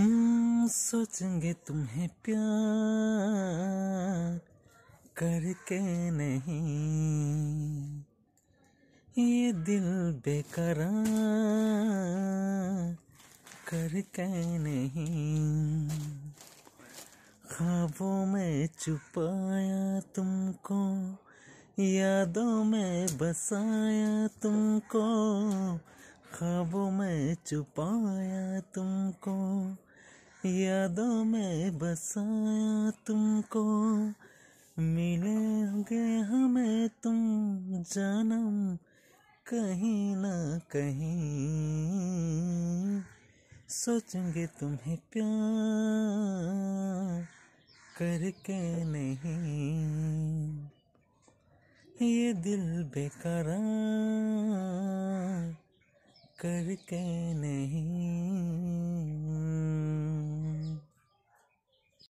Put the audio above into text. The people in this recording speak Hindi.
हम्म, सोचेंगे तुम्हें प्यार करके नहीं ये दिल बेकरार करके नहीं ख्वाबों में छुपाया तुमको यादों में बसाया तुमको ख्वाबों में छुपाया तुमको यादों में बसाया तुमको मिलेंगे हमें तुम जन्म कहीं ना कहीं सोचेंगे तुम्हें प्यार करके नहीं ये दिल बेकरार करके नहीं